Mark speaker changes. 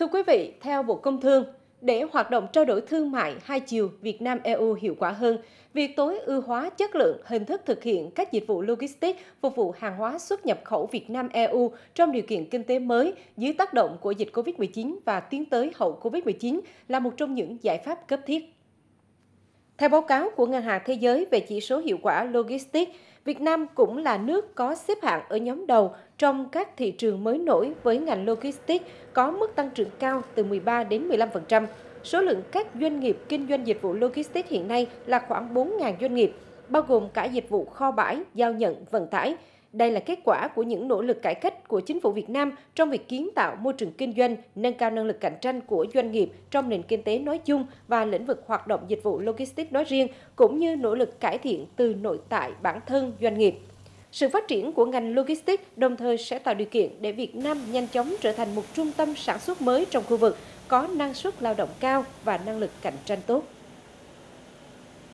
Speaker 1: Thưa quý vị, theo Bộ Công Thương, để hoạt động trao đổi thương mại hai chiều Việt Nam EU hiệu quả hơn, việc tối ưu hóa chất lượng hình thức thực hiện các dịch vụ logistics phục vụ hàng hóa xuất nhập khẩu Việt Nam EU trong điều kiện kinh tế mới dưới tác động của dịch Covid-19 và tiến tới hậu Covid-19 là một trong những giải pháp cấp thiết. Theo báo cáo của Ngân hàng Thế giới về chỉ số hiệu quả Logistics, Việt Nam cũng là nước có xếp hạng ở nhóm đầu trong các thị trường mới nổi với ngành Logistics có mức tăng trưởng cao từ 13 đến 15%. Số lượng các doanh nghiệp kinh doanh dịch vụ Logistics hiện nay là khoảng 4.000 doanh nghiệp, bao gồm cả dịch vụ kho bãi, giao nhận, vận tải. Đây là kết quả của những nỗ lực cải cách của chính phủ Việt Nam trong việc kiến tạo môi trường kinh doanh, nâng cao năng lực cạnh tranh của doanh nghiệp trong nền kinh tế nói chung và lĩnh vực hoạt động dịch vụ logistics nói riêng, cũng như nỗ lực cải thiện từ nội tại bản thân doanh nghiệp. Sự phát triển của ngành logistics đồng thời sẽ tạo điều kiện để Việt Nam nhanh chóng trở thành một trung tâm sản xuất mới trong khu vực có năng suất lao động cao và năng lực cạnh tranh tốt.